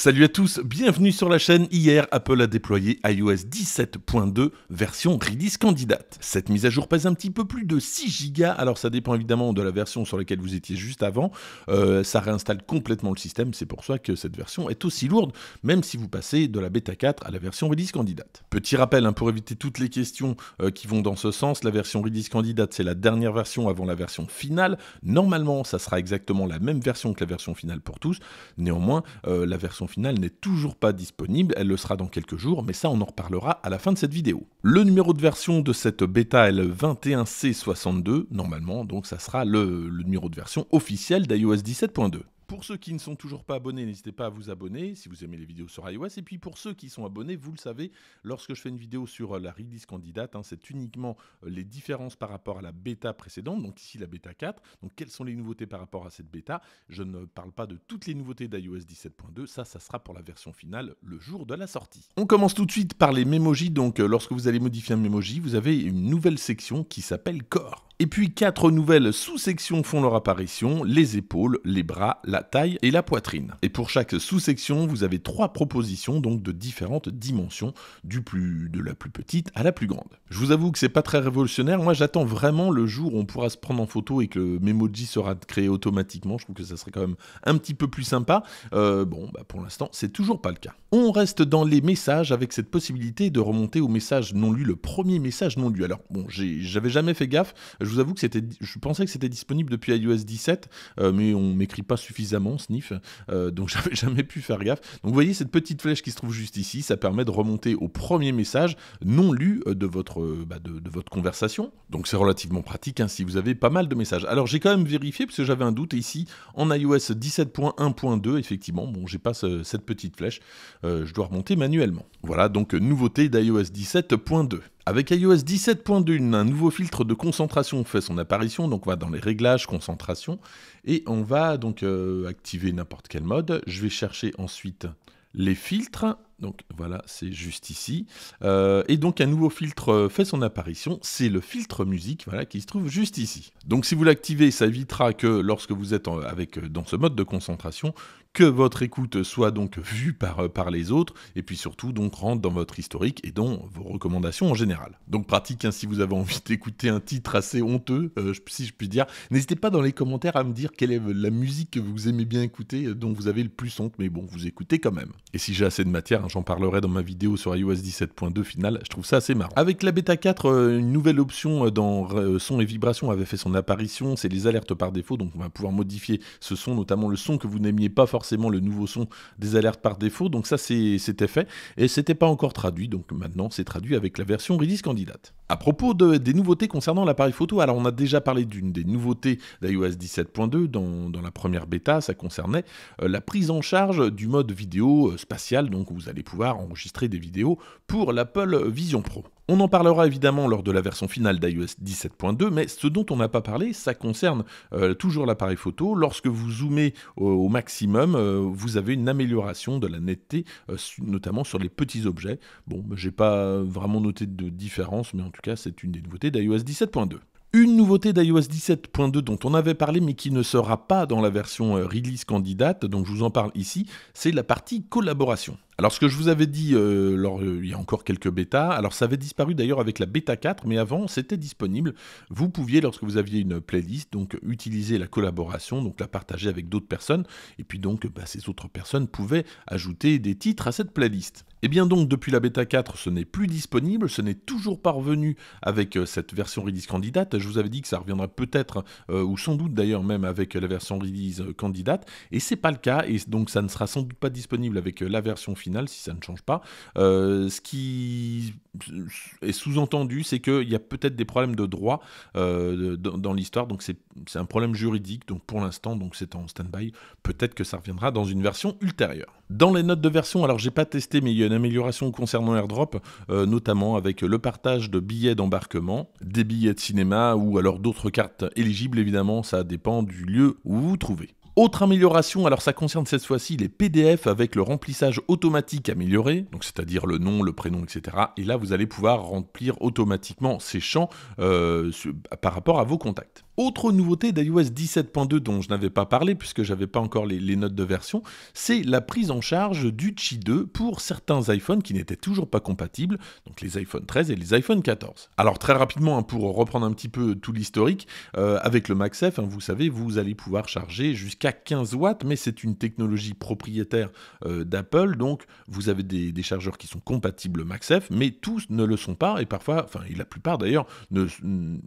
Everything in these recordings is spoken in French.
Salut à tous, bienvenue sur la chaîne. Hier, Apple a déployé iOS 17.2 version Redis candidate. Cette mise à jour pèse un petit peu plus de 6 Go, alors ça dépend évidemment de la version sur laquelle vous étiez juste avant. Euh, ça réinstalle complètement le système, c'est pour ça que cette version est aussi lourde, même si vous passez de la bêta 4 à la version Redis candidate. Petit rappel, hein, pour éviter toutes les questions euh, qui vont dans ce sens, la version Redis candidate, c'est la dernière version avant la version finale. Normalement, ça sera exactement la même version que la version finale pour tous. Néanmoins, euh, la version finale n'est toujours pas disponible, elle le sera dans quelques jours, mais ça on en reparlera à la fin de cette vidéo. Le numéro de version de cette bêta l 21C62, normalement, donc ça sera le, le numéro de version officiel d'iOS 17.2. Pour ceux qui ne sont toujours pas abonnés, n'hésitez pas à vous abonner si vous aimez les vidéos sur iOS. Et puis pour ceux qui sont abonnés, vous le savez, lorsque je fais une vidéo sur euh, la release candidate, hein, c'est uniquement euh, les différences par rapport à la bêta précédente, donc ici la bêta 4. Donc quelles sont les nouveautés par rapport à cette bêta Je ne parle pas de toutes les nouveautés d'iOS 17.2, ça, ça sera pour la version finale le jour de la sortie. On commence tout de suite par les mémojis. Donc euh, lorsque vous allez modifier un Memoji, vous avez une nouvelle section qui s'appelle Corps. Et puis quatre nouvelles sous-sections font leur apparition, les épaules, les bras, la taille et la poitrine. Et pour chaque sous-section, vous avez trois propositions donc de différentes dimensions, du plus de la plus petite à la plus grande. Je vous avoue que c'est pas très révolutionnaire, moi j'attends vraiment le jour où on pourra se prendre en photo et que Memoji sera créé automatiquement, je trouve que ça serait quand même un petit peu plus sympa. Euh, bon, bah pour l'instant, c'est toujours pas le cas. On reste dans les messages avec cette possibilité de remonter au message non lu, le premier message non lu. Alors bon, j'avais jamais fait gaffe, je vous avoue que c'était, je pensais que c'était disponible depuis iOS 17, euh, mais on m'écrit pas suffisamment, sniff, euh, donc j'avais jamais pu faire gaffe. Donc vous voyez cette petite flèche qui se trouve juste ici, ça permet de remonter au premier message non lu euh, de votre, bah, de, votre conversation. Donc c'est relativement pratique hein, si vous avez pas mal de messages. Alors j'ai quand même vérifié parce que j'avais un doute ici en iOS 17.1.2 effectivement, bon j'ai pas cette petite flèche, je dois remonter manuellement. Voilà donc nouveauté d'iOS 17.2. Avec iOS 17.1, un nouveau filtre de concentration fait son apparition. Donc, on va dans les réglages, concentration, et on va donc euh, activer n'importe quel mode. Je vais chercher ensuite les filtres donc voilà, c'est juste ici. Euh, et donc un nouveau filtre euh, fait son apparition, c'est le filtre musique voilà, qui se trouve juste ici. Donc si vous l'activez, ça évitera que lorsque vous êtes avec, euh, dans ce mode de concentration, que votre écoute soit donc vue par, par les autres, et puis surtout donc rentre dans votre historique et dans vos recommandations en général. Donc pratique hein, si vous avez envie d'écouter un titre assez honteux, si je puis dire. N'hésitez pas dans les commentaires à me dire quelle est la musique que vous aimez bien écouter, dont vous avez le plus honte, mais bon, vous écoutez quand même. Et si j'ai assez de matière, hein, j'en parlerai dans ma vidéo sur iOS 17.2 finale, je trouve ça assez marrant. Avec la bêta 4, euh, une nouvelle option euh, dans euh, son et vibration avait fait son apparition, c'est les alertes par défaut, donc on va pouvoir modifier ce son, notamment le son que vous n'aimiez pas forcément, le nouveau son des alertes par défaut, donc ça c'était fait, et c'était pas encore traduit, donc maintenant c'est traduit avec la version release candidate. À propos des nouveautés concernant l'appareil photo, alors on a déjà parlé d'une des nouveautés d'iOS 17.2 dans, la première bêta, ça concernait euh, la prise en charge du mode vidéo euh, spatial, donc vous allez pouvoir enregistrer des vidéos pour l'Apple Vision Pro. On en parlera évidemment lors de la version finale d'iOS 17.2, mais ce dont on n'a pas parlé, ça concerne euh, toujours l'appareil photo. Lorsque vous zoomez au, maximum, euh, vous avez une amélioration de la netteté, euh, notamment sur les petits objets. Bon, j'ai pas vraiment noté de différence, mais en tout cas, c'est une des nouveautés d'iOS 17.2. Une nouveauté d'iOS 17.2 dont on avait parlé mais qui ne sera pas dans la version euh, release candidate, donc je vous en parle ici, c'est la partie collaboration. Alors ce que je vous avais dit euh, lors, euh, il y a encore quelques bêtas, alors ça avait disparu d'ailleurs avec la bêta 4, mais avant c'était disponible. Vous pouviez, lorsque vous aviez une playlist, donc utiliser la collaboration, donc la partager avec d'autres personnes, et puis donc bah, ces autres personnes pouvaient ajouter des titres à cette playlist. Et eh bien donc, depuis la bêta 4, ce n'est plus disponible, ce n'est toujours pas revenu avec euh, cette version release candidate. Je vous avais dit que ça reviendrait peut-être, euh, ou sans doute d'ailleurs même avec la version release euh, candidate, et c'est pas le cas, et donc ça ne sera sans doute pas disponible avec la version finale si ça ne change pas. ce qui est sous-entendu, c'est qu'il y a peut-être des problèmes de droit euh, dans, l'histoire, donc c'est un problème juridique, donc pour l'instant, c'est en stand-by, peut-être que ça reviendra dans une version ultérieure. Dans les notes de version, alors j'ai pas testé, mais il y a une amélioration concernant AirDrop, euh, notamment avec le partage de billets d'embarquement, des billets de cinéma ou alors d'autres cartes éligibles, évidemment, ça dépend du lieu où vous vous trouvez. Autre amélioration, alors ça concerne cette fois-ci les PDF avec le remplissage automatique amélioré, donc c'est-à-dire le nom, le prénom, etc. Et là, vous allez pouvoir remplir automatiquement ces champs euh, par rapport à vos contacts. Autre nouveauté d'iOS 17.2 dont je n'avais pas parlé puisque je n'avais pas encore les, notes de version, c'est la prise en charge du Qi 2 pour certains iPhones qui n'étaient toujours pas compatibles, donc les iPhone 13 et les iPhone 14. Alors très rapidement, hein, pour reprendre un petit peu tout l'historique, euh, avec le MaxF, hein, vous savez, vous allez pouvoir charger jusqu'à 15 watts, mais c'est une technologie propriétaire euh, d'Apple, donc vous avez des, chargeurs qui sont compatibles MaxF, mais tous ne le sont pas, et parfois, enfin, et la plupart d'ailleurs, ne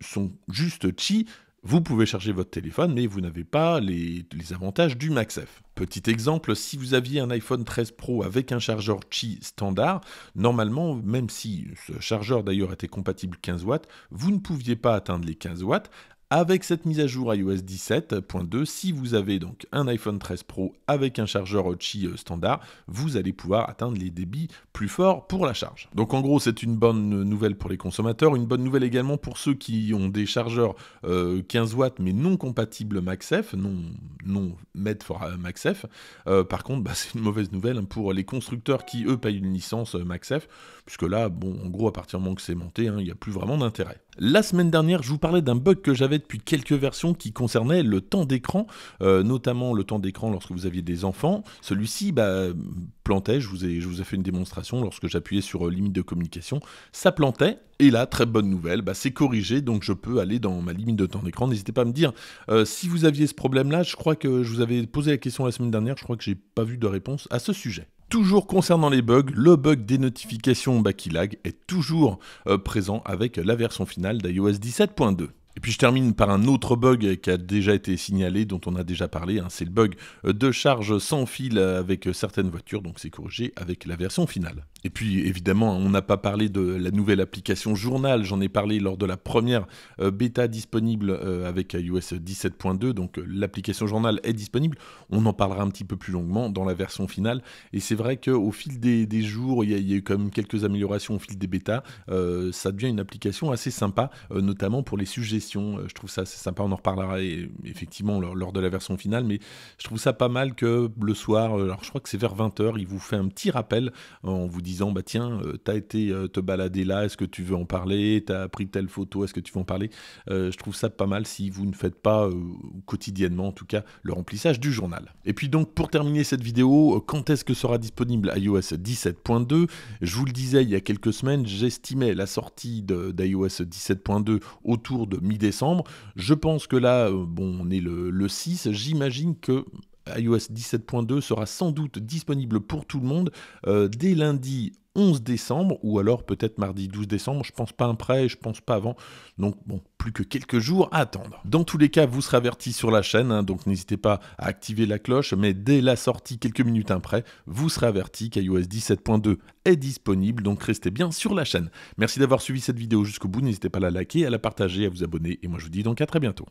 sont juste Qi vous pouvez charger votre téléphone, mais vous n'avez pas les, avantages du MaxF. Petit exemple, si vous aviez un iPhone 13 Pro avec un chargeur Qi standard, normalement, même si ce chargeur d'ailleurs était compatible 15 watts, vous ne pouviez pas atteindre les 15 watts avec cette mise à jour iOS 17.2, si vous avez donc un iPhone 13 Pro avec un chargeur Qi euh, standard, vous allez pouvoir atteindre les débits plus forts pour la charge. Donc en gros, c'est une bonne nouvelle pour les consommateurs, une bonne nouvelle également pour ceux qui ont des chargeurs 15 euh, watts mais non compatibles MaxF, non, non made for euh, MaxF. par contre, bah, c'est une mauvaise nouvelle pour les constructeurs qui eux payent une licence MaxF, puisque là, bon, en gros, à partir du moment que c'est monté, hein, il n'y a plus vraiment d'intérêt. La semaine dernière, je vous parlais d'un bug que j'avais depuis quelques versions qui concernait le temps d'écran, euh, notamment le temps d'écran lorsque vous aviez des enfants. Celui-ci bah, plantait, je vous, ai, je vous ai fait une démonstration lorsque j'appuyais sur euh, limite de communication, ça plantait. Et là, très bonne nouvelle, bah, c'est corrigé, donc je peux aller dans ma limite de temps d'écran. N'hésitez pas à me dire euh, si vous aviez ce problème-là. Je crois que je vous avais posé la question la semaine dernière, je crois que j'ai pas vu de réponse à ce sujet. Toujours concernant les bugs, le bug des notifications BackyLag est toujours euh, présent avec la version finale d'iOS 17.2. Et puis je termine par un autre bug qui a déjà été signalé, dont on a déjà parlé, hein. c'est le bug de charge sans fil avec certaines voitures, donc c'est corrigé avec la version finale. Et puis évidemment, on n'a pas parlé de la nouvelle application Journal, j'en ai parlé lors de la première euh, bêta disponible euh, avec iOS 17.2, donc l'application Journal est disponible, on en parlera un petit peu plus longuement dans la version finale, et c'est vrai qu'au fil des, jours, il y, y, a eu quand même quelques améliorations au fil des bêtas, euh, ça devient une application assez sympa, notamment pour les sujets euh, je trouve ça assez sympa. On en reparlera effectivement lors, de la version finale. Mais je trouve ça pas mal que le soir, euh, alors je crois que c'est vers 20h, il vous fait un petit rappel en vous disant Bah tiens, euh, as été te balader là, est-ce que tu veux en parler tu as pris telle photo, est-ce que tu veux en parler Je trouve ça pas mal si vous ne faites pas quotidiennement, en tout cas, le remplissage du journal. Et puis donc, pour terminer cette vidéo, quand est-ce que sera disponible iOS 17.2 Je vous le disais il y a quelques semaines, j'estimais la sortie d'iOS 17.2 autour de décembre Je pense que là, euh, bon, on est le 6, j'imagine que iOS 17.2 sera sans doute disponible pour tout le monde euh, dès lundi 11 décembre ou alors peut-être mardi 12 décembre. Je pense pas après, je pense pas avant. Donc bon, plus que quelques jours à attendre. Dans tous les cas, vous serez averti sur la chaîne, hein, donc n'hésitez pas à activer la cloche. Mais dès la sortie, quelques minutes après, vous serez averti qu'iOS 17.2 est disponible. Donc restez bien sur la chaîne. Merci d'avoir suivi cette vidéo jusqu'au bout. N'hésitez pas à la liker, à la partager, à vous abonner. Et moi je vous dis donc à très bientôt.